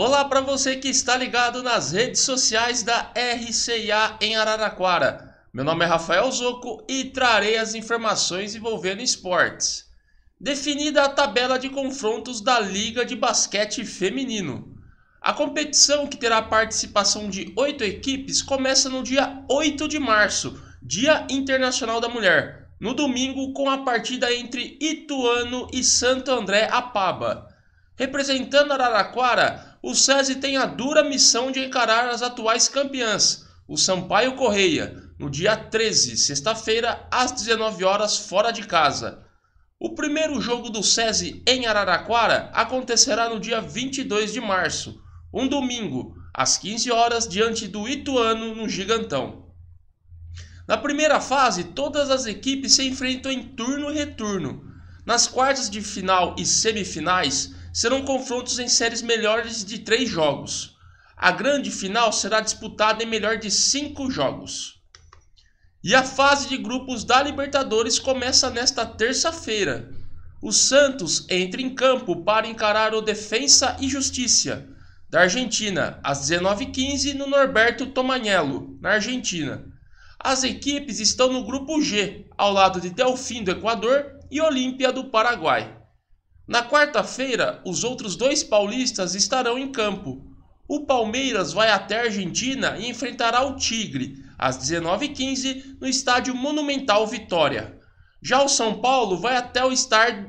Olá para você que está ligado nas redes sociais da RCA em Araraquara. Meu nome é Rafael Zoco e trarei as informações envolvendo esportes. Definida a tabela de confrontos da Liga de Basquete Feminino. A competição, que terá a participação de oito equipes, começa no dia 8 de março, Dia Internacional da Mulher, no domingo, com a partida entre Ituano e Santo André Apaba. Representando Araraquara, o SESI tem a dura missão de encarar as atuais campeãs, o Sampaio Correia, no dia 13, sexta-feira, às 19 horas fora de casa. O primeiro jogo do SESI em Araraquara acontecerá no dia 22 de março, um domingo, às 15 horas, diante do Ituano, no Gigantão. Na primeira fase, todas as equipes se enfrentam em turno e retorno. Nas quartas de final e semifinais, serão confrontos em séries melhores de três jogos. A grande final será disputada em melhor de cinco jogos. E a fase de grupos da Libertadores começa nesta terça-feira. O Santos entra em campo para encarar o Defensa e Justiça da Argentina às 19h15 no Norberto Tomagnello, na Argentina. As equipes estão no grupo G, ao lado de Delfim do Equador e Olímpia do Paraguai. Na quarta-feira, os outros dois paulistas estarão em campo. O Palmeiras vai até a Argentina e enfrentará o Tigre, às 19h15, no estádio Monumental Vitória. Já o São Paulo vai até o, estar...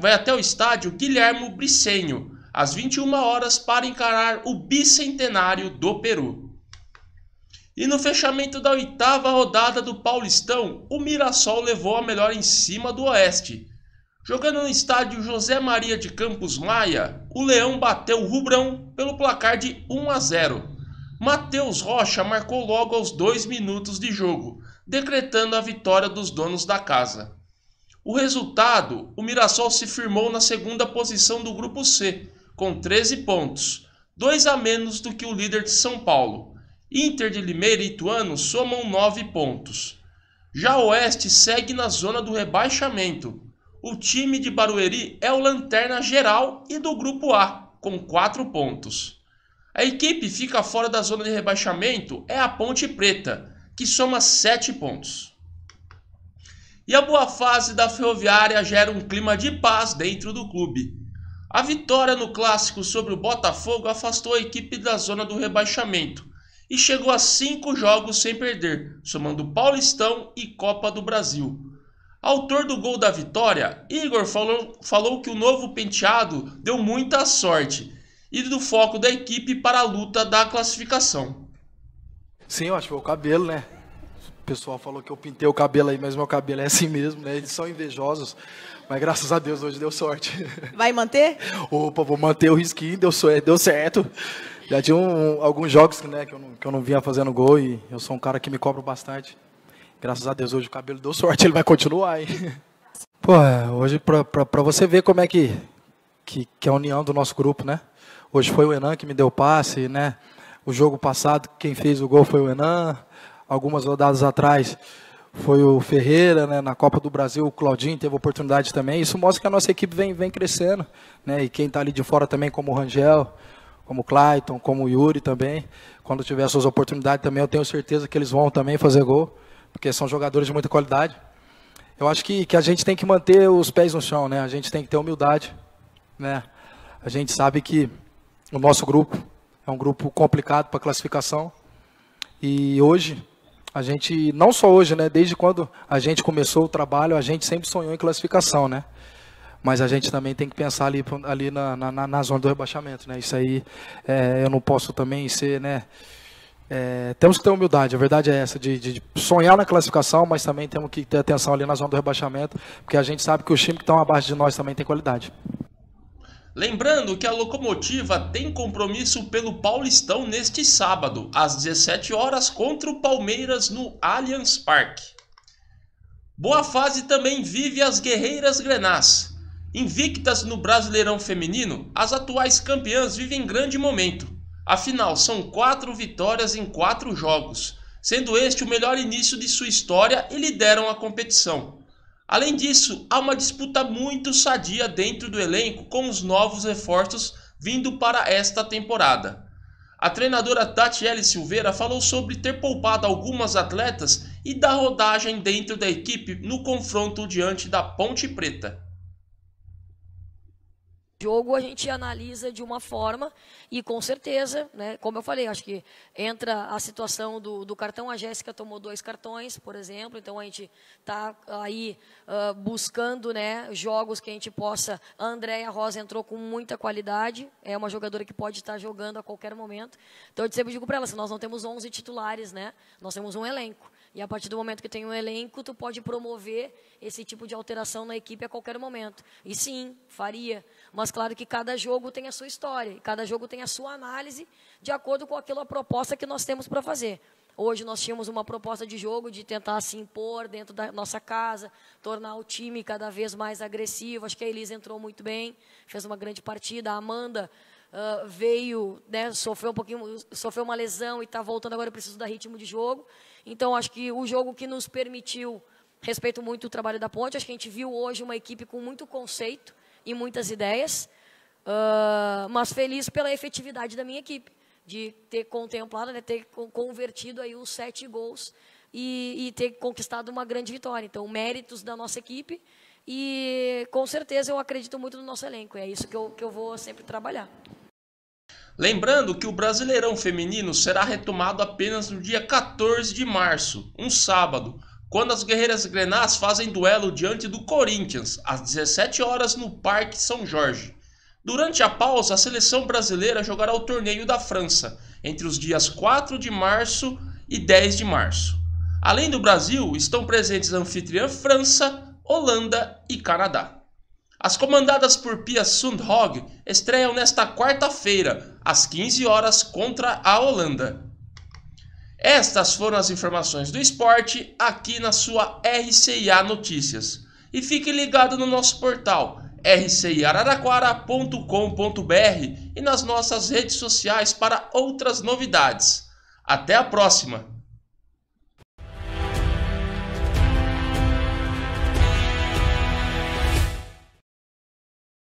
vai até o estádio Guilhermo Bricenho, às 21 horas, para encarar o bicentenário do Peru. E no fechamento da oitava rodada do Paulistão, o Mirassol levou a melhor em cima do Oeste. Jogando no estádio José Maria de Campos Maia, o Leão bateu o Rubrão pelo placar de 1 a 0. Matheus Rocha marcou logo aos dois minutos de jogo, decretando a vitória dos donos da casa. O resultado, o Mirassol se firmou na segunda posição do grupo C, com 13 pontos, dois a menos do que o líder de São Paulo. Inter de Limeira e Ituano somam 9 pontos. Já o Oeste segue na zona do rebaixamento, o time de Barueri é o lanterna geral e do grupo A, com 4 pontos. A equipe fica fora da zona de rebaixamento é a Ponte Preta, que soma 7 pontos. E a boa fase da Ferroviária gera um clima de paz dentro do clube. A vitória no clássico sobre o Botafogo afastou a equipe da zona do rebaixamento e chegou a cinco jogos sem perder, somando Paulistão e Copa do Brasil. Autor do gol da vitória, Igor falou, falou que o novo penteado deu muita sorte e do foco da equipe para a luta da classificação. Sim, eu acho que foi o cabelo, né? O pessoal falou que eu pintei o cabelo aí, mas meu cabelo é assim mesmo, né? Eles são invejosos, mas graças a Deus hoje deu sorte. Vai manter? Opa, vou manter o risquinho, deu, deu certo. Já tinha um, alguns jogos né, que, eu não, que eu não vinha fazendo gol e eu sou um cara que me cobra bastante. Graças a Deus hoje o cabelo deu sorte, ele vai continuar, hein? Pô, é, hoje pra, pra, pra você ver como é que, que, que é a união do nosso grupo, né? Hoje foi o Enan que me deu passe, né? O jogo passado, quem fez o gol foi o Enan. Algumas rodadas atrás foi o Ferreira, né? Na Copa do Brasil, o Claudinho teve oportunidade também. Isso mostra que a nossa equipe vem, vem crescendo, né? E quem está ali de fora também, como o Rangel, como o Clayton, como o Yuri também. Quando tiver suas oportunidades também, eu tenho certeza que eles vão também fazer gol porque são jogadores de muita qualidade. Eu acho que, que a gente tem que manter os pés no chão, né? A gente tem que ter humildade, né? A gente sabe que o nosso grupo é um grupo complicado para classificação. E hoje, a gente, não só hoje, né? Desde quando a gente começou o trabalho, a gente sempre sonhou em classificação, né? Mas a gente também tem que pensar ali, ali na, na, na zona do rebaixamento, né? Isso aí é, eu não posso também ser, né? É, temos que ter humildade, a verdade é essa, de, de, sonhar na classificação, mas também temos que ter atenção ali na zona do rebaixamento, porque a gente sabe que o time que estão abaixo de nós também tem qualidade. Lembrando que a Locomotiva tem compromisso pelo Paulistão neste sábado, às 17 horas contra o Palmeiras no Allianz Parque. Boa fase também vive as Guerreiras Grenás. Invictas no Brasileirão Feminino, as atuais campeãs vivem grande momento Afinal, são quatro vitórias em quatro jogos, sendo este o melhor início de sua história e lideram a competição. Além disso, há uma disputa muito sadia dentro do elenco com os novos reforços vindo para esta temporada. A treinadora Tatiele Silveira falou sobre ter poupado algumas atletas e da rodagem dentro da equipe no confronto diante da Ponte Preta jogo a gente analisa de uma forma e com certeza, né, como eu falei, acho que entra a situação do, do cartão. A Jéssica tomou dois cartões, por exemplo, então a gente está aí uh, buscando né, jogos que a gente possa. A Andréia Rosa entrou com muita qualidade, é uma jogadora que pode estar jogando a qualquer momento. Então eu sempre digo para ela: se assim, nós não temos 11 titulares, né, nós temos um elenco. E a partir do momento que tem um elenco, tu pode promover esse tipo de alteração na equipe a qualquer momento. E sim, faria. Mas claro que cada jogo tem a sua história, e cada jogo tem a sua análise de acordo com aquela proposta que nós temos para fazer. Hoje nós tínhamos uma proposta de jogo de tentar se impor dentro da nossa casa, tornar o time cada vez mais agressivo. Acho que a Elisa entrou muito bem, fez uma grande partida. A Amanda uh, veio, né, sofreu um pouquinho, sofreu uma lesão e está voltando agora, Preciso dar ritmo de jogo. Então, acho que o jogo que nos permitiu, respeito muito o trabalho da Ponte, acho que a gente viu hoje uma equipe com muito conceito e muitas ideias, uh, mas feliz pela efetividade da minha equipe, de ter contemplado, né, ter convertido aí os sete gols e, e ter conquistado uma grande vitória. Então, méritos da nossa equipe, e com certeza eu acredito muito no nosso elenco. É isso que eu, que eu vou sempre trabalhar. Lembrando que o Brasileirão Feminino será retomado apenas no dia 14 de março, um sábado, quando as Guerreiras Grenás fazem duelo diante do Corinthians, às 17 horas no Parque São Jorge. Durante a pausa, a seleção brasileira jogará o torneio da França, entre os dias 4 de março e 10 de março. Além do Brasil, estão presentes a anfitriã França, Holanda e Canadá. As comandadas por Pia Sundhog estreiam nesta quarta-feira às 15 horas contra a Holanda. Estas foram as informações do esporte aqui na sua RCIA Notícias. E fique ligado no nosso portal rciararaquara.com.br e nas nossas redes sociais para outras novidades. Até a próxima!